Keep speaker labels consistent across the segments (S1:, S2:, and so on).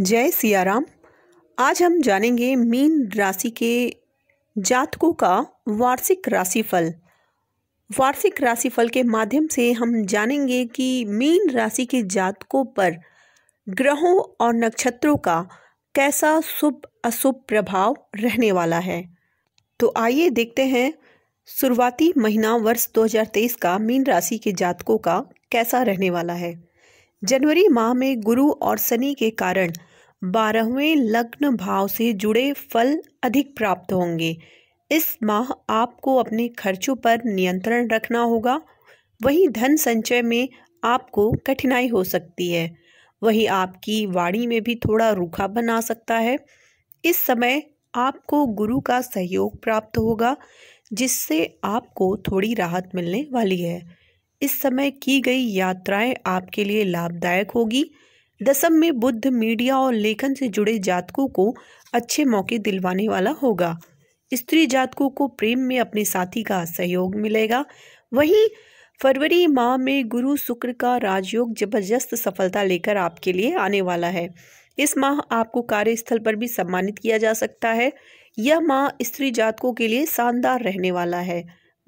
S1: जय सियाराम आज हम जानेंगे मीन राशि के जातकों का वार्षिक राशिफल वार्षिक राशिफल के माध्यम से हम जानेंगे कि मीन राशि के जातकों पर ग्रहों और नक्षत्रों का कैसा शुभ अशुभ प्रभाव रहने वाला है तो आइए देखते हैं शुरुआती महीना वर्ष 2023 का मीन राशि के जातकों का कैसा रहने वाला है जनवरी माह में गुरु और शनि के कारण बारहवें लग्न भाव से जुड़े फल अधिक प्राप्त होंगे इस माह आपको अपने खर्चों पर नियंत्रण रखना होगा वहीं धन संचय में आपको कठिनाई हो सकती है वहीं आपकी वाणी में भी थोड़ा रूखा बना सकता है इस समय आपको गुरु का सहयोग प्राप्त होगा जिससे आपको थोड़ी राहत मिलने वाली है इस समय की गई यात्राएं आपके लिए लाभदायक होगी दसम में बुद्ध मीडिया और लेखन से जुड़े जातकों को अच्छे मौके दिलवाने वाला होगा स्त्री जातकों को प्रेम में अपने साथी का सहयोग मिलेगा वहीं फरवरी माह में गुरु शुक्र का राजयोग जबरदस्त सफलता लेकर आपके लिए आने वाला है इस माह आपको कार्यस्थल पर भी सम्मानित किया जा सकता है यह माह स्त्री जातकों के लिए शानदार रहने वाला है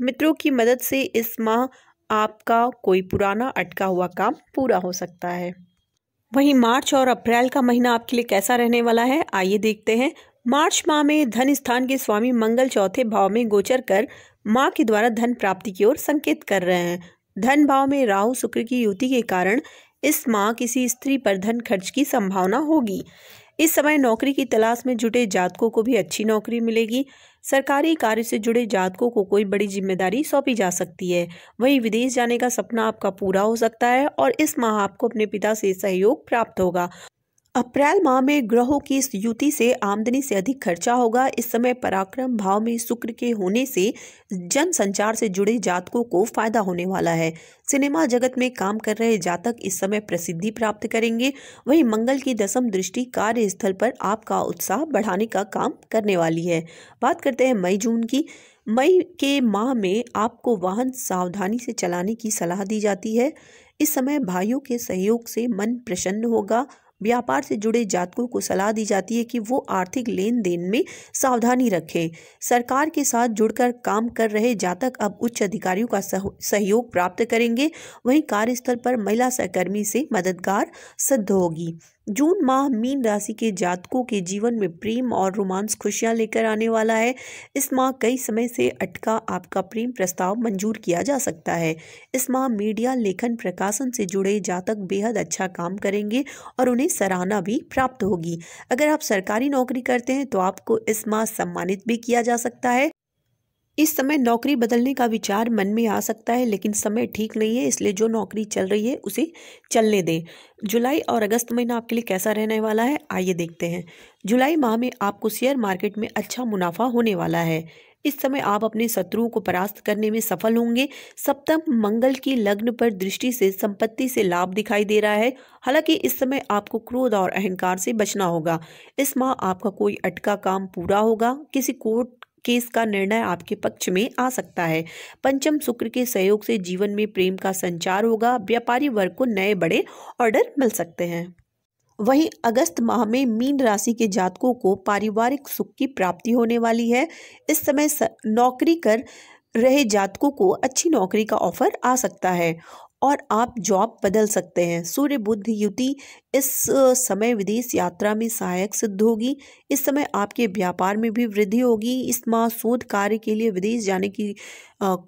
S1: मित्रों की मदद से इस माह आपका कोई पुराना अटका हुआ काम पूरा हो सकता है वहीं मार्च और अप्रैल का महीना आपके लिए कैसा रहने वाला है आइए देखते हैं मार्च माह में धन स्थान के स्वामी मंगल चौथे भाव में गोचर कर माँ के द्वारा धन प्राप्ति की ओर संकेत कर रहे हैं धन भाव में राहु शुक्र की युति के कारण इस माह किसी स्त्री पर धन खर्च की संभावना होगी इस समय नौकरी की तलाश में जुटे जातकों को भी अच्छी नौकरी मिलेगी सरकारी कार्य से जुड़े जातकों को कोई बड़ी जिम्मेदारी सौंपी जा सकती है वहीं विदेश जाने का सपना आपका पूरा हो सकता है और इस माह आपको अपने पिता से सहयोग प्राप्त होगा अप्रैल माह में ग्रहों की इस युति से आमदनी से अधिक खर्चा होगा इस समय पराक्रम भाव में शुक्र के होने से जन संचार से जुड़े जातकों को फायदा होने वाला है सिनेमा जगत में काम कर रहे जातक इस समय प्रसिद्धि प्राप्त करेंगे वहीं मंगल की दसम दृष्टि कार्यस्थल पर आपका उत्साह बढ़ाने का काम करने वाली है बात करते हैं मई जून की मई के माह में आपको वाहन सावधानी से चलाने की सलाह दी जाती है इस समय भाइयों के सहयोग से मन प्रसन्न होगा व्यापार से जुड़े जातकों को सलाह दी जाती है कि वो आर्थिक लेन देन में सावधानी रखें सरकार के साथ जुड़कर काम कर रहे जातक अब उच्च अधिकारियों का सहयोग प्राप्त करेंगे वहीं कार्यस्थल पर महिला सहकर्मी से मददगार सिद्ध होगी जून माह मीन राशि के जातकों के जीवन में प्रेम और रोमांस खुशियां लेकर आने वाला है इस माह कई समय से अटका आपका प्रेम प्रस्ताव मंजूर किया जा सकता है इस माह मीडिया लेखन प्रकाशन से जुड़े जातक बेहद अच्छा काम करेंगे और उन्हें सराहना भी प्राप्त होगी अगर आप सरकारी नौकरी करते हैं तो आपको इस माह सम्मानित भी किया जा सकता है इस समय नौकरी बदलने का विचार मन में आ सकता है लेकिन समय ठीक नहीं है इसलिए जो नौकरी चल रही है उसे चलने दें जुलाई और अगस्त महीना आपके लिए कैसा रहने वाला है आइए देखते हैं जुलाई माह में आपको शेयर मार्केट में अच्छा मुनाफा होने वाला है इस समय आप अपने शत्रुओं को परास्त करने में सफल होंगे सप्तम मंगल की लग्न पर दृष्टि से संपत्ति से लाभ दिखाई दे रहा है हालांकि इस समय आपको क्रोध और अहंकार से बचना होगा इस माह आपका कोई अटका काम पूरा होगा किसी कोर्ट केस का निर्णय आपके पक्ष में आ सकता है पंचम शुक्र के सहयोग से जीवन में प्रेम का संचार होगा व्यापारी वर्ग को नए बड़े ऑर्डर मिल सकते हैं वहीं अगस्त माह में मीन राशि के जातकों को पारिवारिक सुख की प्राप्ति होने वाली है इस समय नौकरी कर रहे जातकों को अच्छी नौकरी का ऑफर आ सकता है और आप जॉब बदल सकते हैं सूर्य बुद्ध युति इस समय विदेश यात्रा में सहायक सिद्ध होगी इस समय आपके व्यापार में भी वृद्धि होगी इस माह शोध कार्य के लिए विदेश जाने की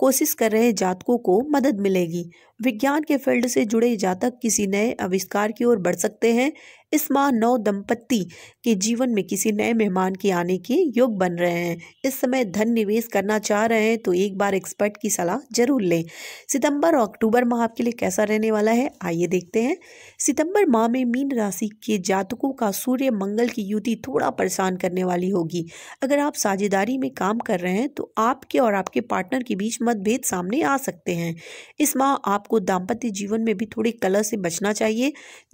S1: कोशिश कर रहे जातकों को मदद मिलेगी विज्ञान के फील्ड से जुड़े जातक किसी नए आविष्कार की ओर बढ़ सकते हैं इस माह नौ दंपत्ति के जीवन में किसी नए मेहमान के आने के योग बन रहे हैं इस समय धन निवेश करना चाह रहे हैं तो एक बार एक्सपर्ट की सलाह जरूर लें सितंबर और अक्टूबर माह आपके लिए कैसा रहने वाला है आइए देखते हैं सितंबर माह में मीन राशि के जातकों का सूर्य मंगल की युति थोड़ा परेशान करने वाली होगी अगर आप साझेदारी में काम कर रहे हैं तो आपके और आपके पार्टनर के बीच मतभेद सामने आ सकते हैं इस माह आपको दाम्पत्य जीवन में भी थोड़े कलह से बचना चाहिए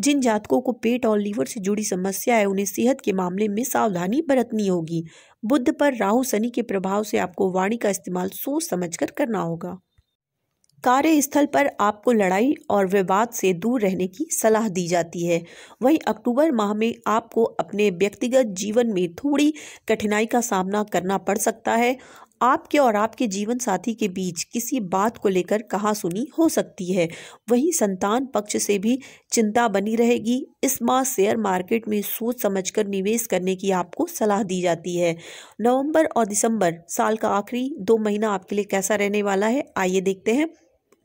S1: जिन जातकों को पेट और लीवर से जुड़ी समस्या है उन्हें सेहत के मामले में सावधानी बरतनी होगी बुद्ध पर राहु शनि के प्रभाव से आपको वाणी का इस्तेमाल सोच समझकर करना होगा कार्यस्थल पर आपको लड़ाई और विवाद से दूर रहने की सलाह दी जाती है वहीं अक्टूबर माह में आपको अपने व्यक्तिगत जीवन में थोड़ी कठिनाई का सामना करना पड़ सकता है आपके और आपके जीवन साथी के बीच किसी बात को लेकर कहा सुनी हो सकती है वहीं संतान पक्ष से भी चिंता बनी रहेगी इस माह शेयर मार्केट में सोच समझकर निवेश करने की आपको सलाह दी जाती है नवंबर और दिसंबर साल का आखिरी दो महीना आपके लिए कैसा रहने वाला है आइए देखते हैं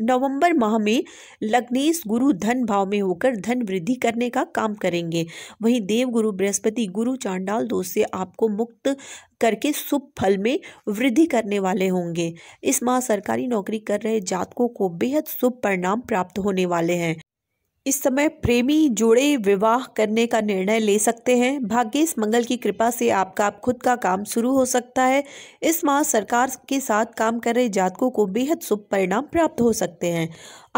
S1: नवंबर माह में लग्नेश गुरु धन भाव में होकर धन वृद्धि करने का काम करेंगे वहीं देव गुरु बृहस्पति गुरु चांडाल दोष से आपको मुक्त करके शुभ फल में वृद्धि करने वाले होंगे इस माह सरकारी नौकरी कर रहे जातकों को बेहद शुभ परिणाम प्राप्त होने वाले हैं इस समय प्रेमी जोड़े विवाह करने का निर्णय ले सकते हैं भाग्येश मंगल की कृपा से आपका खुद का काम शुरू हो सकता है इस माह सरकार के साथ काम कर रहे जातकों को बेहद शुभ परिणाम प्राप्त हो सकते हैं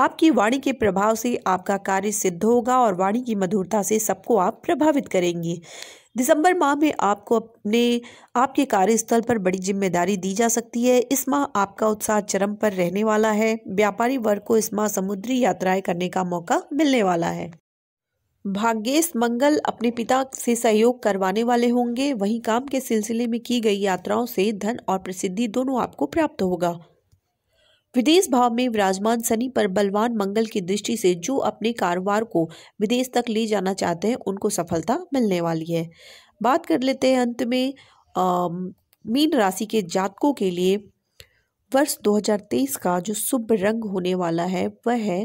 S1: आपकी वाणी के प्रभाव से आपका कार्य सिद्ध होगा और वाणी की मधुरता से सबको आप प्रभावित करेंगे दिसंबर माह में आपको अपने आपके कार्यस्थल पर बड़ी जिम्मेदारी दी जा सकती है इस माह आपका उत्साह चरम पर रहने वाला है व्यापारी वर्ग को इस माह समुद्री यात्राएं करने का मौका मिलने वाला है भाग्येश मंगल अपने पिता से सहयोग करवाने वाले होंगे वहीं काम के सिलसिले में की गई यात्राओं से धन और प्रसिद्धि दोनों आपको प्राप्त होगा विदेश भाव में विराजमान शनि पर बलवान मंगल की दृष्टि से जो अपने कारोबार को विदेश तक ले जाना चाहते हैं उनको सफलता मिलने वाली है बात कर लेते हैं अंत में आ, मीन राशि के जातकों के लिए वर्ष 2023 का जो शुभ रंग होने वाला है वह है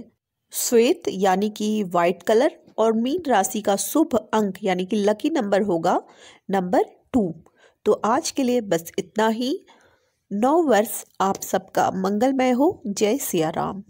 S1: श्वेत यानी कि वाइट कलर और मीन राशि का शुभ अंक यानी कि लकी नंबर होगा नंबर टू तो आज के लिए बस इतना ही नौ वर्ष आप सबका मंगलमय हो जय सिया राम